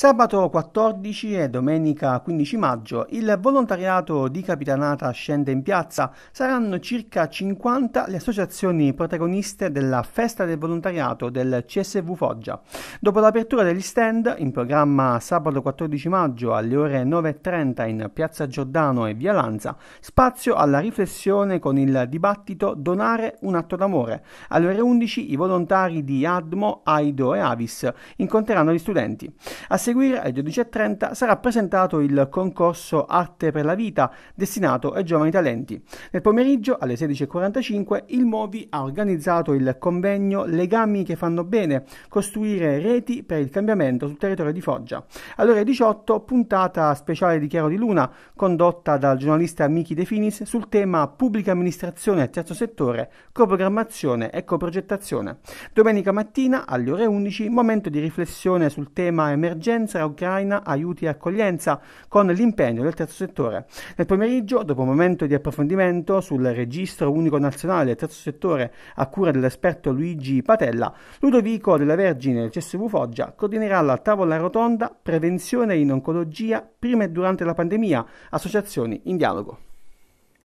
Sabato 14 e domenica 15 maggio il volontariato di Capitanata scende in piazza. Saranno circa 50 le associazioni protagoniste della festa del volontariato del CSV Foggia. Dopo l'apertura degli stand, in programma sabato 14 maggio alle ore 9.30 in Piazza Giordano e Via Lanza, spazio alla riflessione con il dibattito Donare un atto d'amore. Alle ore 11 i volontari di ADMO, AIDO e AVIS incontreranno gli studenti. A seguire, alle 12.30, sarà presentato il concorso Arte per la Vita, destinato ai giovani talenti. Nel pomeriggio, alle 16.45, il Movi ha organizzato il convegno Legami che fanno bene, costruire reti per il cambiamento sul territorio di Foggia. Alle ore 18, puntata speciale di Chiaro di Luna, condotta dal giornalista Michi De Finis sul tema Pubblica amministrazione e terzo settore, coprogrammazione e coprogettazione. Domenica mattina, alle ore 11, momento di riflessione sul tema emergenza emergenza ucraina aiuti e accoglienza con l'impegno del terzo settore. Nel pomeriggio, dopo un momento di approfondimento sul registro unico nazionale del terzo settore a cura dell'esperto Luigi Patella, Ludovico della Vergine del CSV Foggia coordinerà la tavola rotonda Prevenzione in oncologia prima e durante la pandemia, associazioni in dialogo.